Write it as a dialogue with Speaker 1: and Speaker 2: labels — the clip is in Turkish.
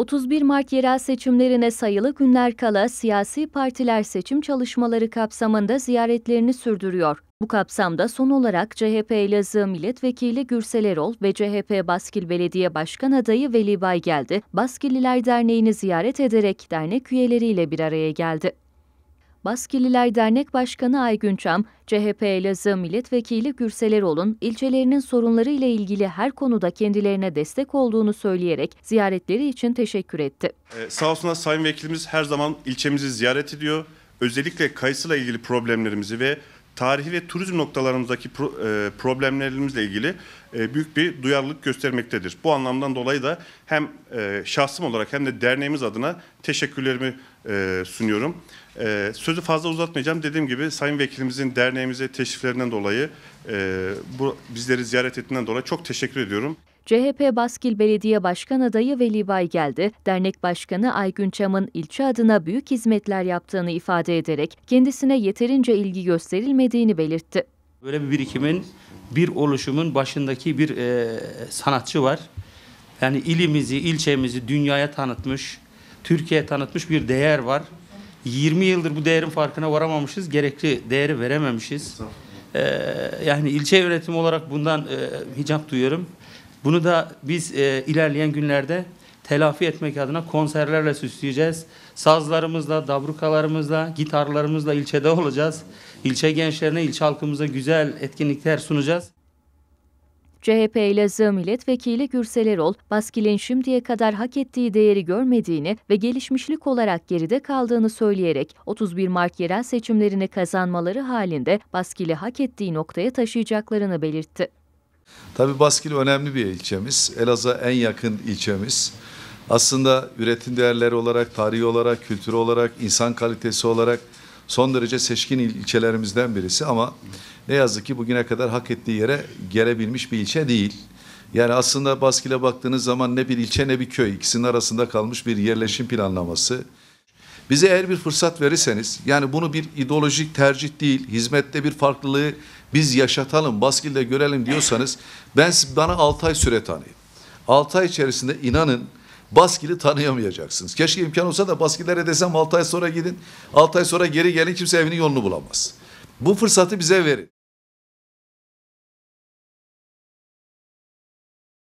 Speaker 1: 31 Mart yerel seçimlerine sayılı günler kala siyasi partiler seçim çalışmaları kapsamında ziyaretlerini sürdürüyor. Bu kapsamda son olarak CHP Elazığ Milletvekili Gürsel Erol ve CHP Baskil Belediye Başkan Adayı Veli Bay geldi. Baskililer Derneği'ni ziyaret ederek dernek üyeleriyle bir araya geldi. Baskililer Dernek Başkanı Aygün Çam, CHP Elazığ Milletvekili Gürsel Erol'un ilçelerinin sorunları ile ilgili her konuda kendilerine destek olduğunu söyleyerek ziyaretleri için teşekkür etti.
Speaker 2: Ee, sağ olsunlar Sayın Vekilimiz her zaman ilçemizi ziyaret ediyor. Özellikle kayısıyla ilgili problemlerimizi ve tarihi ve turizm noktalarımızdaki pro, e, problemlerimizle ilgili e, büyük bir duyarlılık göstermektedir. Bu anlamdan dolayı da hem e, şahsım olarak hem de derneğimiz adına teşekkürlerimi e, sunuyorum. E, sözü fazla uzatmayacağım. Dediğim gibi Sayın Vekilimizin derneğimize teşriflerinden dolayı e, bu, bizleri ziyaret ettiğinden dolayı çok teşekkür ediyorum.
Speaker 1: CHP Baskil Belediye Başkan adayı Veli Bay geldi. dernek başkanı Aygün Çam'ın ilçe adına büyük hizmetler yaptığını ifade ederek kendisine yeterince ilgi gösterilmediğini belirtti.
Speaker 3: Böyle bir birikimin, bir oluşumun başındaki bir e, sanatçı var. Yani ilimizi, ilçemizi dünyaya tanıtmış, Türkiye'ye tanıtmış bir değer var. 20 yıldır bu değerin farkına varamamışız, gerekli değeri verememişiz. Ee, yani ilçe yönetimi olarak bundan e, hicap duyuyorum. Bunu da biz e, ilerleyen günlerde telafi etmek adına konserlerle süsleyeceğiz. Sazlarımızla, dabrukalarımızla, gitarlarımızla ilçede olacağız. İlçe gençlerine, ilçe halkımıza güzel etkinlikler sunacağız.
Speaker 1: CHP ile Elazığ Milletvekili Gürsel Erol, Baskil'in şimdiye kadar hak ettiği değeri görmediğini ve gelişmişlik olarak geride kaldığını söyleyerek 31 Mart yerel seçimlerini kazanmaları halinde Baskil'i hak ettiği noktaya taşıyacaklarını belirtti.
Speaker 4: Tabi Baskil önemli bir ilçemiz. Elazığ'a en yakın ilçemiz. Aslında üretim değerleri olarak, tarihi olarak, kültürü olarak, insan kalitesi olarak son derece seçkin il ilçelerimizden birisi ama ne yazık ki bugüne kadar hak ettiği yere gelebilmiş bir ilçe değil. Yani aslında Baskil'e baktığınız zaman ne bir ilçe ne bir köy ikisinin arasında kalmış bir yerleşim planlaması. Bize eğer bir fırsat verirseniz yani bunu bir ideolojik tercih değil, hizmette bir farklılığı biz yaşatalım, baskilde görelim diyorsanız ben bana 6 ay süre tanıyın. 6 ay içerisinde inanın Baskil'i tanıyamayacaksınız. Keşke imkan olsa da Baskil'lere desem 6 ay sonra gidin, 6 ay sonra geri gelin kimse evinin yolunu bulamaz. Bu fırsatı bize verin.